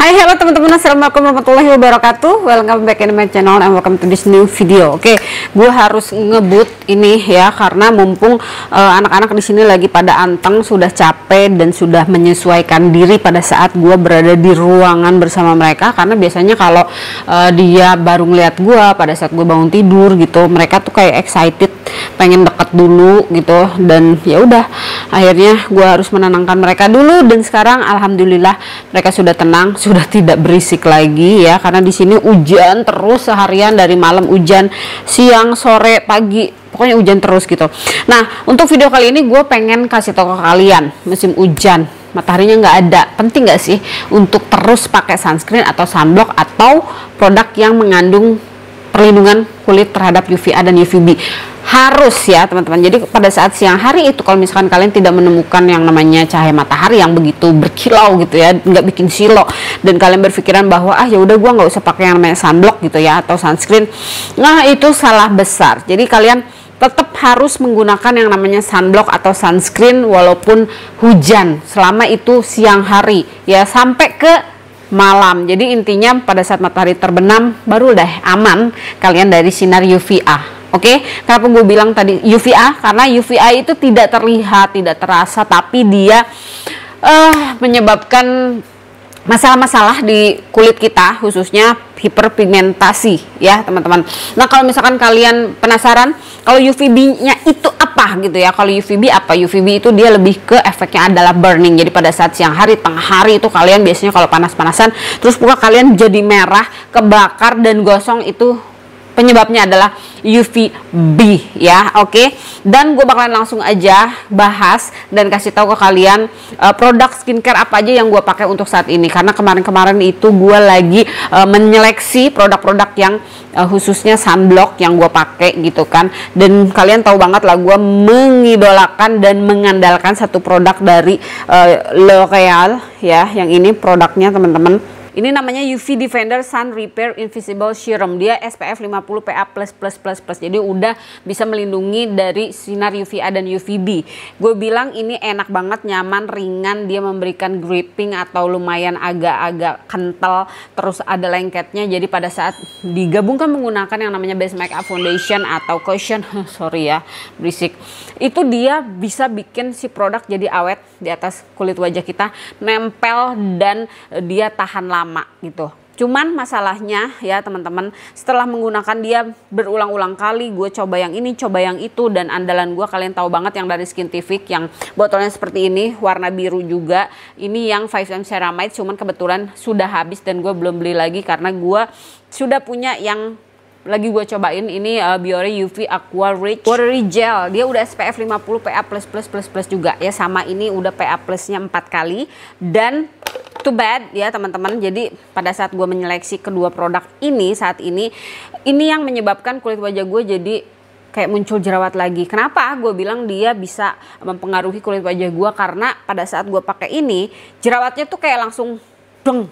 Hai halo teman-teman Assalamualaikum warahmatullahi wabarakatuh Welcome back in my channel and welcome to this new video Oke okay, gue harus ngebut ini ya Karena mumpung eh, anak-anak uh, di sini lagi pada anteng Sudah capek dan sudah menyesuaikan diri Pada saat gue berada di ruangan bersama mereka Karena biasanya kalau uh, dia baru ngeliat gue Pada saat gue bangun tidur gitu Mereka tuh kayak excited pengen deket dulu gitu dan ya udah akhirnya gue harus menenangkan mereka dulu dan sekarang alhamdulillah mereka sudah tenang sudah tidak berisik lagi ya karena di sini hujan terus seharian dari malam hujan siang sore pagi pokoknya hujan terus gitu. Nah, untuk video kali ini gue pengen kasih tau ke kalian musim hujan mataharinya nggak ada penting nggak sih untuk terus pakai sunscreen atau sunblock atau produk yang mengandung perlindungan kulit terhadap UVA dan UVB harus ya teman-teman jadi pada saat siang hari itu kalau misalkan kalian tidak menemukan yang namanya cahaya matahari yang begitu berkilau gitu ya nggak bikin silo dan kalian berpikiran bahwa ah ya udah gua nggak usah pakai yang namanya sunblock gitu ya atau sunscreen nah itu salah besar jadi kalian tetap harus menggunakan yang namanya sunblock atau sunscreen walaupun hujan selama itu siang hari ya sampai ke malam. Jadi intinya pada saat matahari terbenam baru deh aman kalian dari sinar UVA. Oke, okay? kenapa gue bilang tadi UVA? Karena UVA itu tidak terlihat, tidak terasa, tapi dia uh, menyebabkan masalah-masalah di kulit kita khususnya hiperpigmentasi ya teman-teman. Nah kalau misalkan kalian penasaran kalau UVB-nya itu apa gitu ya kalau UVB apa UVB itu dia lebih ke efeknya adalah burning jadi pada saat siang hari tengah hari itu kalian biasanya kalau panas-panasan terus muka kalian jadi merah kebakar dan gosong itu penyebabnya adalah UVB ya oke okay? dan gue bakalan langsung aja bahas dan kasih tahu ke kalian uh, produk skincare apa aja yang gue pakai untuk saat ini karena kemarin-kemarin itu gue lagi uh, menyeleksi produk-produk yang uh, khususnya sunblock yang gue pakai gitu kan dan kalian tahu banget lah gue mengidolakan dan mengandalkan satu produk dari uh, L'Oreal ya yang ini produknya teman-teman ini namanya UV Defender Sun Repair Invisible Serum. Dia SPF 50 PA++++. Jadi udah bisa melindungi dari sinar UVA dan UVB. Gue bilang ini enak banget, nyaman, ringan, dia memberikan gripping atau lumayan agak-agak kental, terus ada lengketnya. Jadi pada saat digabungkan menggunakan yang namanya base makeup foundation atau cushion, sorry ya, berisik. Itu dia bisa bikin si produk jadi awet di atas kulit wajah kita nempel dan dia tahan lama gitu. Cuman masalahnya ya teman-teman setelah menggunakan dia berulang-ulang kali gue coba yang ini coba yang itu dan andalan gue kalian tahu banget yang dari Skintific yang botolnya seperti ini warna biru juga ini yang 5M Ceramide cuman kebetulan sudah habis dan gue belum beli lagi karena gue sudah punya yang lagi gue cobain ini uh, Biore UV Aqua Rich Watery Gel. Dia udah SPF 50 PA++++ plus plus plus plus juga ya sama ini udah PA plusnya 4 kali dan too bad ya teman-teman. Jadi pada saat gue menyeleksi kedua produk ini saat ini ini yang menyebabkan kulit wajah gue jadi kayak muncul jerawat lagi. Kenapa? Gue bilang dia bisa mempengaruhi kulit wajah gue karena pada saat gue pakai ini jerawatnya tuh kayak langsung deng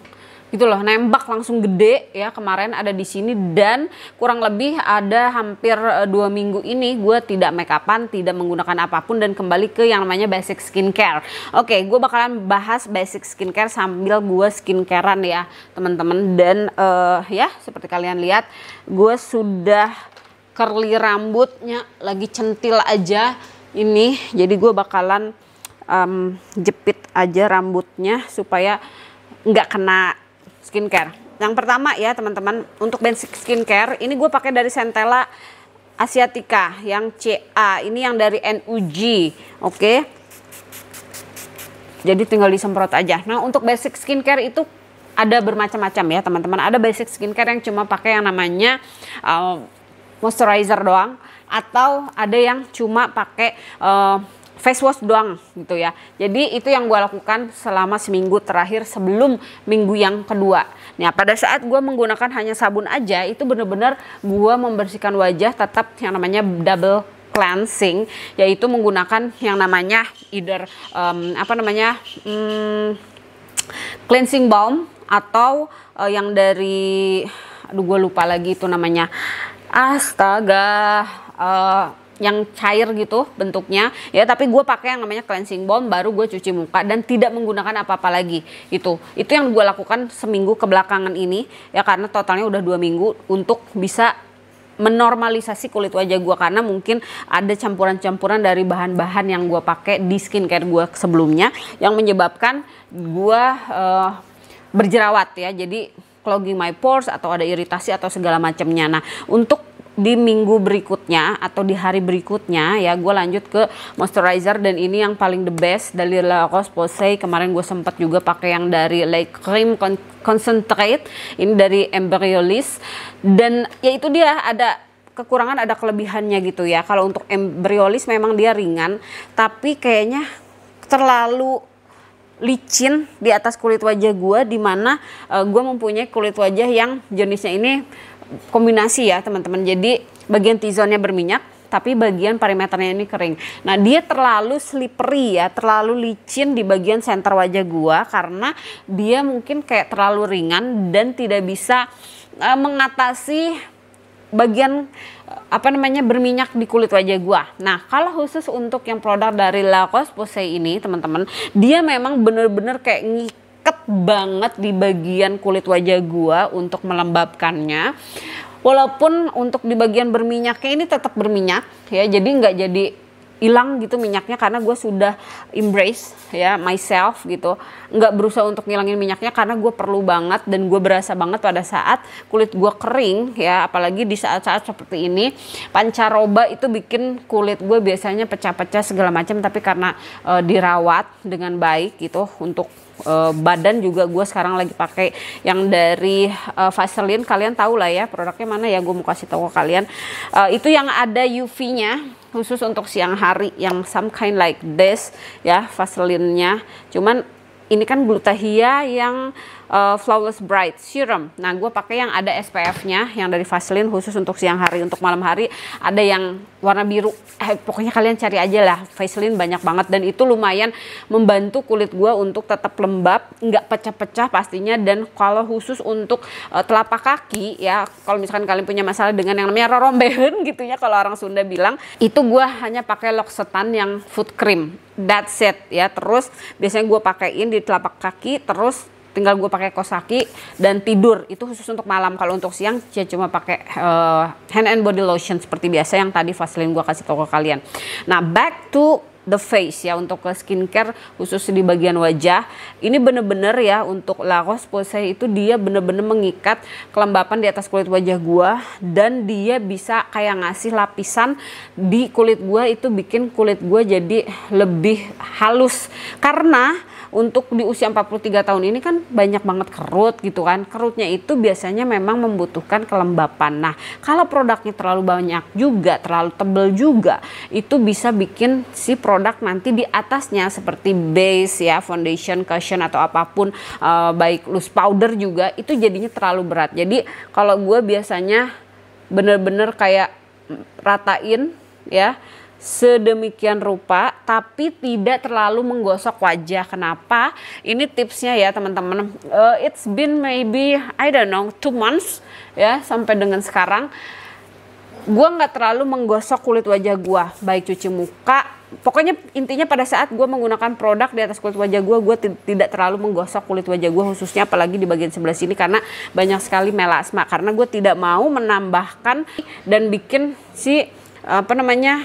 gitu loh nembak langsung gede ya kemarin ada di sini dan kurang lebih ada hampir eh, dua minggu ini gue tidak make upan tidak menggunakan apapun dan kembali ke yang namanya basic skincare oke okay, gue bakalan bahas basic skincare sambil gue skincarean ya teman-teman dan uh, ya seperti kalian lihat gue sudah curly rambutnya lagi centil aja ini jadi gue bakalan um, jepit aja rambutnya supaya nggak kena skincare. Yang pertama ya teman-teman, untuk basic skincare ini gue pakai dari Centella Asiatica yang CA, ini yang dari NUG. Oke. Okay? Jadi tinggal disemprot aja. Nah, untuk basic skincare itu ada bermacam-macam ya, teman-teman. Ada basic skincare yang cuma pakai yang namanya uh, moisturizer doang atau ada yang cuma pakai uh, face wash doang gitu ya. Jadi itu yang gue lakukan selama seminggu terakhir sebelum minggu yang kedua. Nah pada saat gue menggunakan hanya sabun aja itu bener-bener gue membersihkan wajah tetap yang namanya double cleansing yaitu menggunakan yang namanya either um, apa namanya um, cleansing balm atau uh, yang dari aduh gue lupa lagi itu namanya astaga uh, yang cair gitu bentuknya ya tapi gue pakai yang namanya cleansing balm baru gue cuci muka dan tidak menggunakan apa-apa lagi itu itu yang gue lakukan seminggu kebelakangan ini ya karena totalnya udah dua minggu untuk bisa menormalisasi kulit wajah gue karena mungkin ada campuran-campuran dari bahan-bahan yang gue pakai di skincare gue sebelumnya yang menyebabkan gue uh, berjerawat ya jadi clogging my pores atau ada iritasi atau segala macamnya nah untuk di minggu berikutnya atau di hari berikutnya ya gue lanjut ke moisturizer dan ini yang paling the best dari La Roche Posay kemarin gue sempat juga pakai yang dari Le Cream Con Concentrate ini dari Embryolis dan ya itu dia ada kekurangan ada kelebihannya gitu ya kalau untuk Embryolis memang dia ringan tapi kayaknya terlalu licin di atas kulit wajah gue dimana uh, eh, gue mempunyai kulit wajah yang jenisnya ini kombinasi ya teman-teman. Jadi bagian T-zone-nya berminyak, tapi bagian parameternya ini kering. Nah, dia terlalu slippery ya, terlalu licin di bagian center wajah gua karena dia mungkin kayak terlalu ringan dan tidak bisa uh, mengatasi bagian eh, apa namanya berminyak di kulit wajah gua. Nah, kalau khusus untuk yang produk dari Lacoste Posay ini, teman-teman, dia memang bener-bener kayak ngik deket banget di bagian kulit wajah gua untuk melembabkannya. Walaupun untuk di bagian berminyaknya ini tetap berminyak ya, jadi nggak jadi hilang gitu minyaknya karena gue sudah embrace ya myself gitu nggak berusaha untuk ngilangin minyaknya karena gue perlu banget dan gue berasa banget pada saat kulit gue kering ya apalagi di saat-saat seperti ini pancaroba itu bikin kulit gue biasanya pecah-pecah segala macam tapi karena e, dirawat dengan baik gitu untuk uh, badan juga gue sekarang lagi pakai yang dari uh, Vaseline kalian tahu lah ya produknya mana ya gue mau kasih tahu ke kalian uh, itu yang ada UV-nya khusus untuk siang hari yang some kind like this ya Vaseline-nya cuman ini kan glutahia yang uh, Flawless Bright Serum. Nah, gue pakai yang ada SPF-nya, yang dari Vaseline khusus untuk siang hari, untuk malam hari ada yang warna biru. Eh, pokoknya kalian cari aja lah, Vaseline banyak banget dan itu lumayan membantu kulit gue untuk tetap lembab, nggak pecah-pecah pastinya. Dan kalau khusus untuk uh, telapak kaki ya, kalau misalkan kalian punya masalah dengan yang namanya rorombehen gitu ya, kalau orang Sunda bilang itu gue hanya pakai loksetan yang food cream. That's it ya. Terus biasanya gue pakaiin di telapak kaki, terus tinggal gue pakai kosaki dan tidur itu khusus untuk malam kalau untuk siang dia ya cuma pakai uh, hand and body lotion seperti biasa yang tadi Vaseline gue kasih tau ke kalian nah back to the face ya untuk ke skincare khusus di bagian wajah ini bener-bener ya untuk La Roche Posay itu dia bener-bener mengikat kelembapan di atas kulit wajah gua dan dia bisa kayak ngasih lapisan di kulit gua itu bikin kulit gua jadi lebih halus karena untuk di usia 43 tahun ini kan banyak banget kerut gitu kan. Kerutnya itu biasanya memang membutuhkan kelembapan. Nah, kalau produknya terlalu banyak juga, terlalu tebel juga, itu bisa bikin si produk nanti di atasnya seperti base ya, foundation, cushion atau apapun uh, baik loose powder juga itu jadinya terlalu berat. Jadi kalau gue biasanya bener-bener kayak ratain ya sedemikian rupa tapi tidak terlalu menggosok wajah. Kenapa? Ini tipsnya ya teman-teman. Uh, it's been maybe I don't know two months ya sampai dengan sekarang. Gue nggak terlalu menggosok kulit wajah gue, baik cuci muka. Pokoknya intinya pada saat gue menggunakan produk di atas kulit wajah gue, gue tidak terlalu menggosok kulit wajah gue khususnya apalagi di bagian sebelah sini karena banyak sekali melasma. Karena gue tidak mau menambahkan dan bikin si apa namanya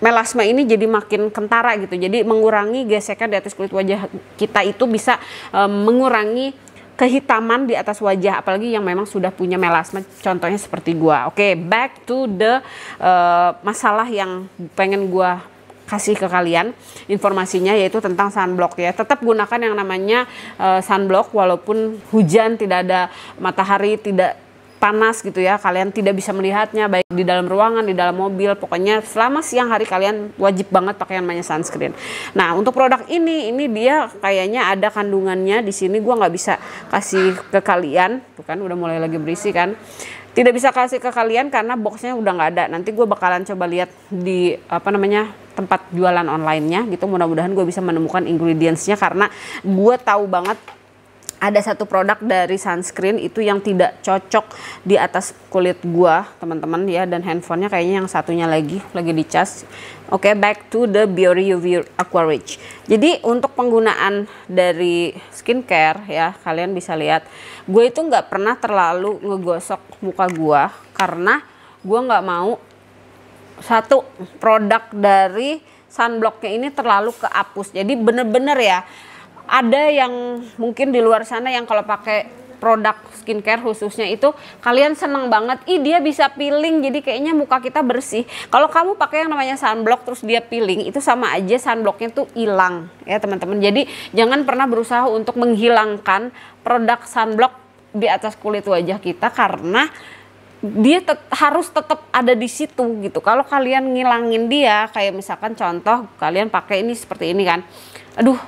melasma ini jadi makin kentara gitu. Jadi mengurangi gesekan di atas kulit wajah kita itu bisa um, mengurangi kehitaman di atas wajah apalagi yang memang sudah punya melasma contohnya seperti gua. Oke, okay, back to the uh, masalah yang pengen gua kasih ke kalian informasinya yaitu tentang sunblock ya. Tetap gunakan yang namanya uh, sunblock walaupun hujan tidak ada matahari tidak panas gitu ya kalian tidak bisa melihatnya baik di dalam ruangan di dalam mobil pokoknya selama siang hari kalian wajib banget pakai yang namanya sunscreen nah untuk produk ini ini dia kayaknya ada kandungannya di sini gue nggak bisa kasih ke kalian bukan udah mulai lagi berisi kan tidak bisa kasih ke kalian karena boxnya udah nggak ada nanti gue bakalan coba lihat di apa namanya tempat jualan online-nya gitu mudah-mudahan gue bisa menemukan ingredients-nya karena gue tahu banget ada satu produk dari sunscreen itu yang tidak cocok di atas kulit gua teman-teman ya dan handphonenya kayaknya yang satunya lagi lagi dicas oke okay, back to the Biore UV Rich jadi untuk penggunaan dari skincare ya kalian bisa lihat gue itu nggak pernah terlalu ngegosok muka gua karena gua nggak mau satu produk dari sunblocknya ini terlalu kehapus jadi bener-bener ya ada yang mungkin di luar sana yang kalau pakai produk skincare khususnya itu kalian seneng banget ih dia bisa peeling jadi kayaknya muka kita bersih kalau kamu pakai yang namanya sunblock terus dia peeling itu sama aja sunblocknya tuh hilang ya teman-teman jadi jangan pernah berusaha untuk menghilangkan produk sunblock di atas kulit wajah kita karena dia tet harus tetap ada di situ gitu. Kalau kalian ngilangin dia, kayak misalkan contoh kalian pakai ini seperti ini kan, aduh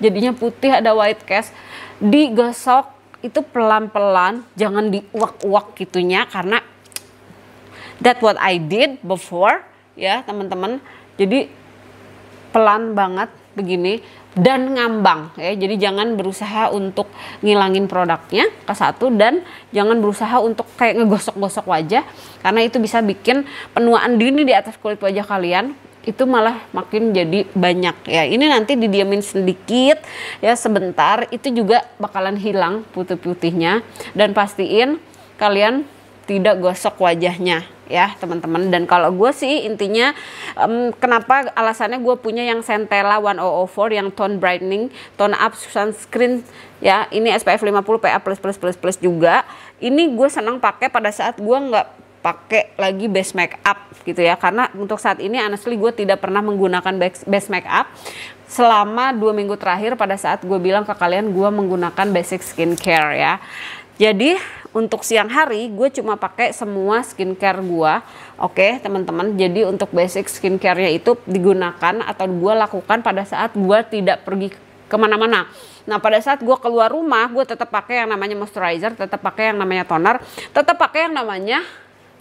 jadinya putih ada white cast digosok itu pelan-pelan jangan diuak-uak gitunya karena that what I did before ya teman-teman jadi pelan banget begini dan ngambang ya jadi jangan berusaha untuk ngilangin produknya ke satu dan jangan berusaha untuk kayak ngegosok-gosok wajah karena itu bisa bikin penuaan dini di atas kulit wajah kalian itu malah makin jadi banyak ya ini nanti didiamin sedikit ya sebentar itu juga bakalan hilang putih-putihnya dan pastiin kalian tidak gosok wajahnya ya teman-teman dan kalau gue sih intinya um, kenapa alasannya gue punya yang Centella 1004 yang tone brightening tone up sunscreen ya ini SPF 50 PA++++ juga ini gue senang pakai pada saat gue nggak pakai lagi base make up gitu ya karena untuk saat ini honestly gue tidak pernah menggunakan base make up selama dua minggu terakhir pada saat gue bilang ke kalian gue menggunakan basic skincare ya jadi untuk siang hari gue cuma pakai semua skincare gue oke okay, teman-teman jadi untuk basic skincarenya itu digunakan atau gue lakukan pada saat gue tidak pergi kemana-mana Nah pada saat gue keluar rumah gue tetap pakai yang namanya moisturizer, tetap pakai yang namanya toner, tetap pakai yang namanya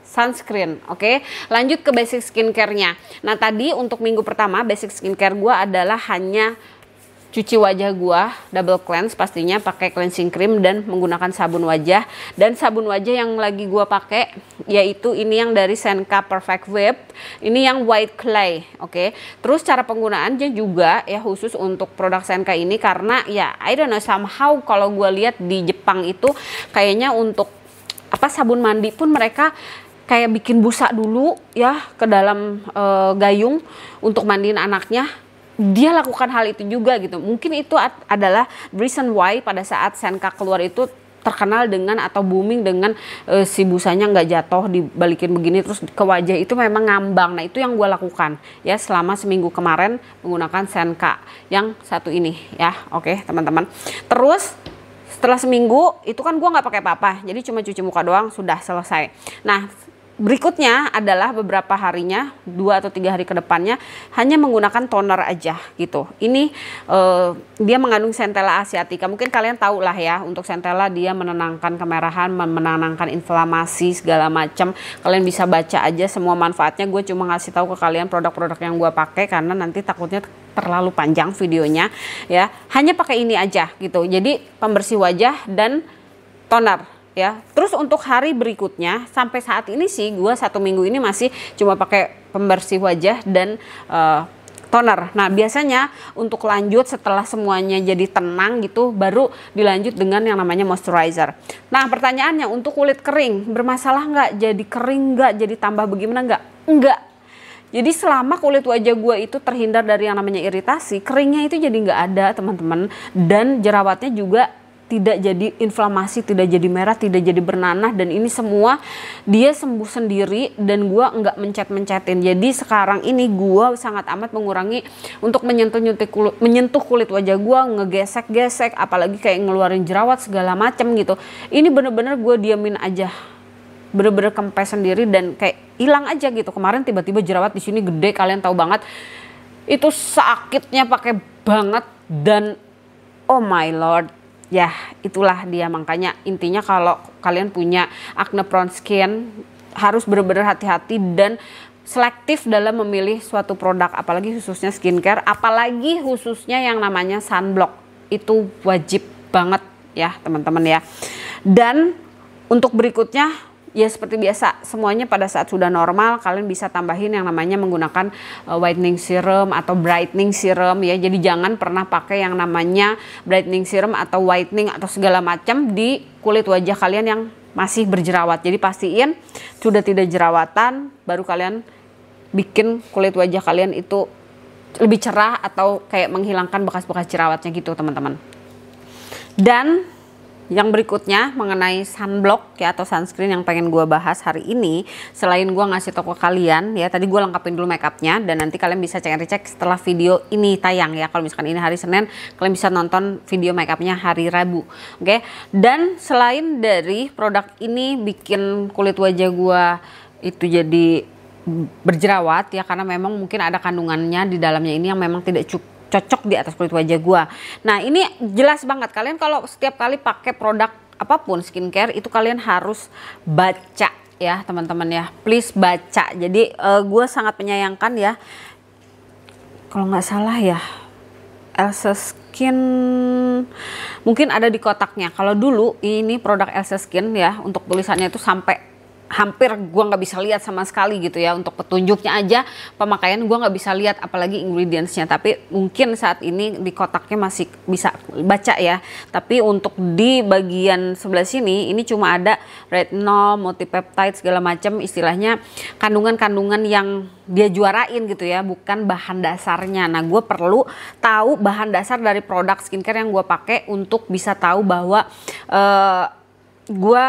sunscreen, oke? Lanjut ke basic skincare-nya. Nah, tadi untuk minggu pertama basic skincare gue adalah hanya cuci wajah gua double cleanse pastinya pakai cleansing cream dan menggunakan sabun wajah dan sabun wajah yang lagi gua pakai yaitu ini yang dari Senka Perfect Whip ini yang white clay oke terus cara penggunaannya juga ya khusus untuk produk Senka ini karena ya I don't know somehow kalau gua lihat di Jepang itu kayaknya untuk apa sabun mandi pun mereka kayak bikin busa dulu ya ke dalam e, gayung untuk mandiin anaknya dia lakukan hal itu juga gitu mungkin itu adalah reason why pada saat Senka keluar itu terkenal dengan atau booming dengan e, si busanya nggak jatuh dibalikin begini terus ke wajah itu memang ngambang nah itu yang gue lakukan ya selama seminggu kemarin menggunakan senka yang satu ini ya oke teman-teman terus setelah seminggu itu kan gue nggak pakai apa-apa jadi cuma cuci muka doang sudah selesai nah berikutnya adalah beberapa harinya dua atau tiga hari kedepannya hanya menggunakan toner aja gitu ini uh, dia mengandung centella asiatica mungkin kalian tahu lah ya untuk centella dia menenangkan kemerahan menenangkan inflamasi segala macam kalian bisa baca aja semua manfaatnya gue cuma ngasih tahu ke kalian produk-produk yang gue pakai karena nanti takutnya terlalu panjang videonya ya hanya pakai ini aja gitu jadi pembersih wajah dan toner ya. Terus untuk hari berikutnya sampai saat ini sih gue satu minggu ini masih cuma pakai pembersih wajah dan uh, toner. Nah, biasanya untuk lanjut setelah semuanya jadi tenang gitu baru dilanjut dengan yang namanya moisturizer. Nah, pertanyaannya untuk kulit kering bermasalah nggak? Jadi kering nggak? Jadi tambah bagaimana nggak? Enggak. Jadi selama kulit wajah gue itu terhindar dari yang namanya iritasi, keringnya itu jadi nggak ada teman-teman dan jerawatnya juga tidak jadi inflamasi, tidak jadi merah, tidak jadi bernanah dan ini semua dia sembuh sendiri dan gua nggak mencet-mencetin. Jadi sekarang ini gua sangat amat mengurangi untuk menyentuh-nyentuh kulit, menyentuh kulit wajah gua, ngegesek-gesek apalagi kayak ngeluarin jerawat segala macam gitu. Ini bener-bener gua diamin aja bener-bener kempes sendiri dan kayak hilang aja gitu kemarin tiba-tiba jerawat di sini gede kalian tahu banget itu sakitnya pakai banget dan oh my lord ya itulah dia makanya intinya kalau kalian punya acne prone skin harus benar-benar hati-hati dan selektif dalam memilih suatu produk apalagi khususnya skincare apalagi khususnya yang namanya sunblock itu wajib banget ya teman-teman ya dan untuk berikutnya ya seperti biasa semuanya pada saat sudah normal kalian bisa tambahin yang namanya menggunakan uh, whitening serum atau brightening serum ya jadi jangan pernah pakai yang namanya brightening serum atau whitening atau segala macam di kulit wajah kalian yang masih berjerawat jadi pastiin sudah tidak jerawatan baru kalian bikin kulit wajah kalian itu lebih cerah atau kayak menghilangkan bekas-bekas jerawatnya gitu teman-teman dan yang berikutnya mengenai sunblock ya atau sunscreen yang pengen gue bahas hari ini selain gue ngasih toko kalian ya tadi gue lengkapin dulu makeupnya dan nanti kalian bisa cek cek setelah video ini tayang ya kalau misalkan ini hari Senin kalian bisa nonton video makeupnya hari Rabu oke dan selain dari produk ini bikin kulit wajah gue itu jadi berjerawat ya karena memang mungkin ada kandungannya di dalamnya ini yang memang tidak cukup cocok di atas kulit wajah gue. Nah ini jelas banget kalian kalau setiap kali pakai produk apapun skincare itu kalian harus baca ya teman-teman ya please baca jadi uh, eh, gue sangat menyayangkan ya kalau nggak salah ya Elsa Skin mungkin ada di kotaknya. Kalau dulu ini produk Elsa Skin ya untuk tulisannya itu sampai hampir gue nggak bisa lihat sama sekali gitu ya untuk petunjuknya aja pemakaian gue nggak bisa lihat apalagi ingredientsnya tapi mungkin saat ini di kotaknya masih bisa baca ya tapi untuk di bagian sebelah sini ini cuma ada retinol, multipeptide segala macam istilahnya kandungan-kandungan yang dia juarain gitu ya bukan bahan dasarnya nah gue perlu tahu bahan dasar dari produk skincare yang gue pakai untuk bisa tahu bahwa uh, eh, gue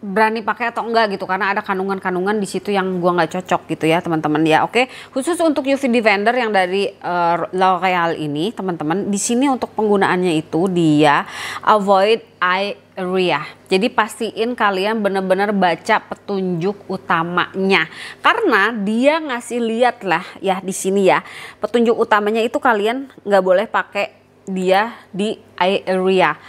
berani pakai atau enggak gitu karena ada kandungan-kandungan di situ yang gua nggak cocok gitu ya teman-teman ya oke khusus untuk UV defender yang dari uh, eh, L'Oreal ini teman-teman di sini untuk penggunaannya itu dia avoid eye area jadi pastiin kalian benar-benar baca petunjuk utamanya karena dia ngasih lihat lah ya di sini ya petunjuk utamanya itu kalian nggak boleh pakai dia di eye area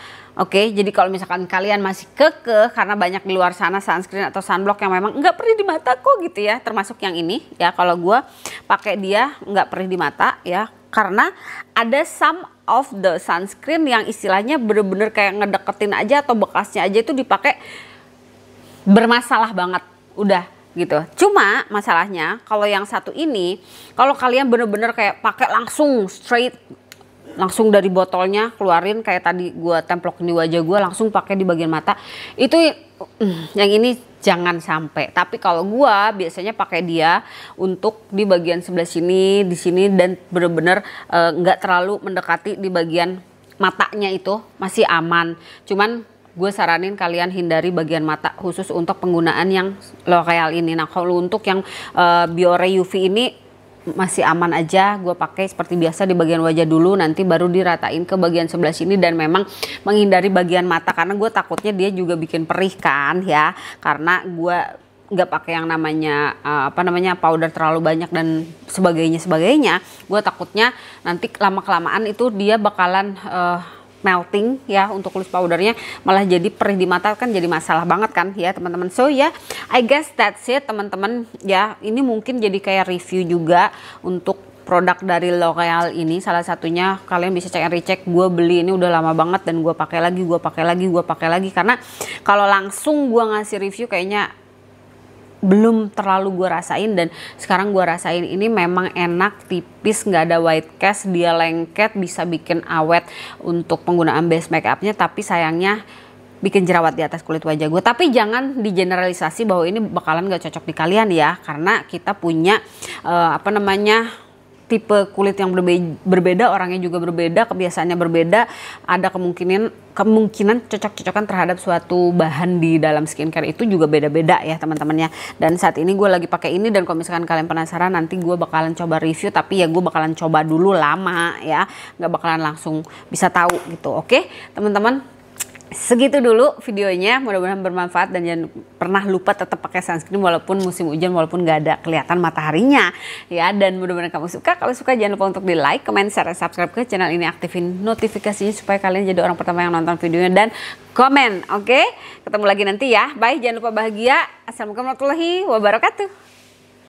Oke, jadi kalau misalkan kalian masih kekeh karena banyak di luar sana sunscreen atau sunblock yang memang nggak perih di mata kok gitu ya, termasuk yang ini ya. Kalau gue pakai dia nggak perih di mata ya, karena ada some of the sunscreen yang istilahnya bener-bener kayak ngedeketin aja atau bekasnya aja itu dipakai bermasalah banget, udah gitu. Cuma masalahnya kalau yang satu ini, kalau kalian bener-bener kayak pakai langsung straight langsung dari botolnya keluarin kayak tadi gue templokin di wajah gue langsung pakai di bagian mata itu mm, yang ini jangan sampai tapi kalau gue biasanya pakai dia untuk di bagian sebelah sini di sini dan bener-bener eh, nggak -bener, e, terlalu mendekati di bagian matanya itu masih aman cuman gue saranin kalian hindari bagian mata khusus untuk penggunaan yang L'Oreal ini nah kalau untuk yang e, Biore UV ini masih aman aja gue pakai seperti biasa di bagian wajah dulu nanti baru diratain ke bagian sebelah sini dan memang menghindari bagian mata karena gue takutnya dia juga bikin perih kan ya karena gue nggak pakai yang namanya uh, apa namanya powder terlalu banyak dan sebagainya sebagainya gue takutnya nanti lama kelamaan itu dia bakalan uh, melting ya untuk loose powdernya malah jadi perih di mata kan jadi masalah banget kan ya teman-teman so ya yeah, I guess that's it teman-teman ya ini mungkin jadi kayak review juga untuk produk dari L'Oreal ini salah satunya kalian bisa cek and recheck gue beli ini udah lama banget dan gue pakai lagi gue pakai lagi gue pakai lagi karena kalau langsung gue ngasih review kayaknya belum terlalu gue rasain dan sekarang gue rasain ini memang enak tipis nggak ada white cast dia lengket bisa bikin awet untuk penggunaan base makeupnya tapi sayangnya bikin jerawat di atas kulit wajah gue tapi jangan digeneralisasi bahwa ini bakalan gak cocok di kalian ya karena kita punya uh, apa namanya tipe kulit yang berbe berbeda, orangnya juga berbeda, kebiasaannya berbeda, ada kemungkinan kemungkinan cocok-cocokan terhadap suatu bahan di dalam skincare itu juga beda-beda ya teman-temannya. Dan saat ini gue lagi pakai ini dan kalau misalkan kalian penasaran nanti gue bakalan coba review tapi ya gue bakalan coba dulu lama ya, nggak bakalan langsung bisa tahu gitu. Oke, teman-teman segitu dulu videonya mudah-mudahan bermanfaat dan jangan pernah lupa tetap pakai sunscreen walaupun musim hujan walaupun nggak ada kelihatan mataharinya ya dan mudah-mudahan kamu suka kalau suka jangan lupa untuk di like comment share subscribe ke channel ini aktifin notifikasinya supaya kalian jadi orang pertama yang nonton videonya dan komen oke okay? ketemu lagi nanti ya bye jangan lupa bahagia assalamualaikum warahmatullahi wabarakatuh